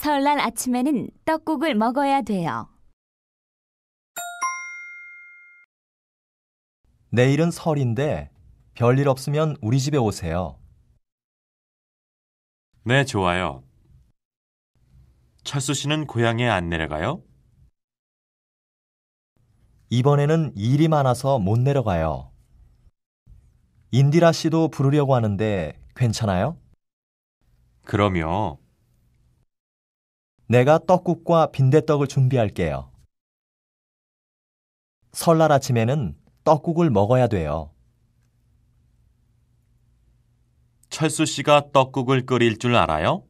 설날 아침에는 떡국을 먹어야 돼요. 내일은 설인데 별일 없으면 우리 집에 오세요. 네, 좋아요. 철수 씨는 고향에 안 내려가요? 이번에는 일이 많아서 못 내려가요. 인디라 씨도 부르려고 하는데 괜찮아요? 그럼요. 내가 떡국과 빈대떡을 준비할게요. 설날 아침에는 떡국을 먹어야 돼요. 철수 씨가 떡국을 끓일 줄 알아요?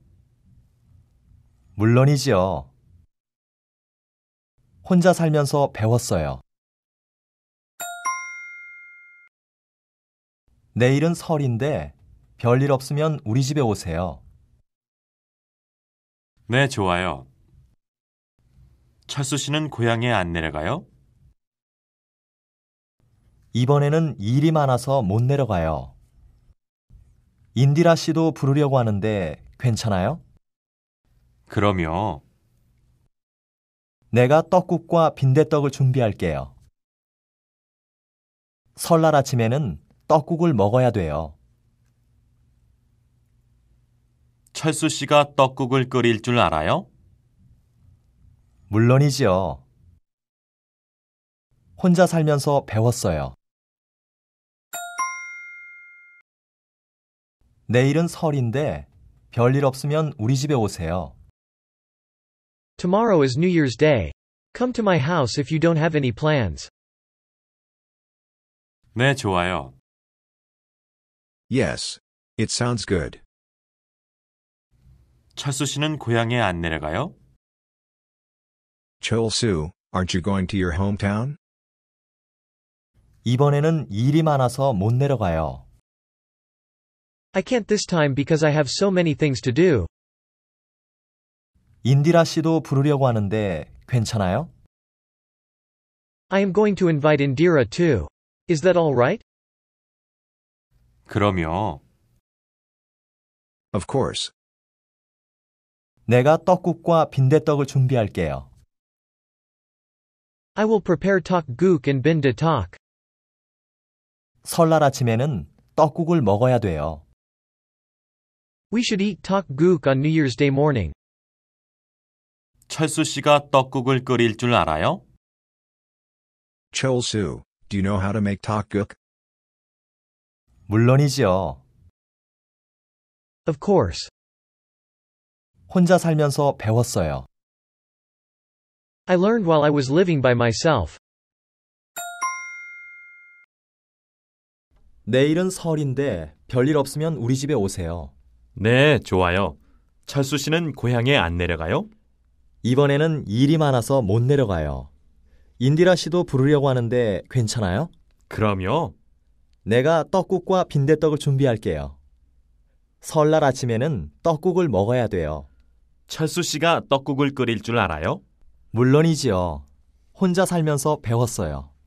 물론이지요. 혼자 살면서 배웠어요. 내일은 설인데 별일 없으면 우리 집에 오세요. 네, 좋아요. 철수 씨는 고향에 안 내려가요? 이번에는 일이 많아서 못 내려가요. 인디라 씨도 부르려고 하는데 괜찮아요? 그럼요. 내가 떡국과 빈대떡을 준비할게요. 설날 아침에는 떡국을 먹어야 돼요. 철수 씨가 떡국을 끓일 줄 알아요? 물론이지요. 혼자 살면서 배웠어요. 내일은 설인데 별일 없으면 우리 집에 오세요. Tomorrow is New Year's Day. Come to my house if you don't have any plans. 네, 좋아요. Yes. It sounds good. 철수 씨는 고향에 안 내려가요? 철수, aren't you going to your hometown? 이번에는 일이 많아서 못 내려가요. I can't this time because I have so many things to do. 인디라 씨도 부르려고 하는데 괜찮아요? I am going to invite Indira too. Is that all right? 그럼요. Of course. 내가 떡국과 빈대떡을 준비할게요. I will prepare tteokguk and bindaetok. 설날 아침에는 떡국을 먹어야 돼요. We should eat tteokguk on New Year's Day morning. 철수 씨가 떡국을 끓일 줄 알아요? Cholsu, do you know how to make tteokguk? 물론이지요. Of course. 혼자 살면서 배웠어요. I learned while I was living by myself. 내일은 설인데 별일 없으면 우리 집에 오세요. 네, 좋아요. 철수 씨는 고향에 안 내려가요? 이번에는 일이 많아서 못 내려가요. 인디라 씨도 부르려고 하는데 괜찮아요? 그럼요. 내가 떡국과 빈대떡을 준비할게요. 설날 아침에는 떡국을 먹어야 돼요. 철수 씨가 떡국을 끓일 줄 알아요? 물론이지요. 혼자 살면서 배웠어요.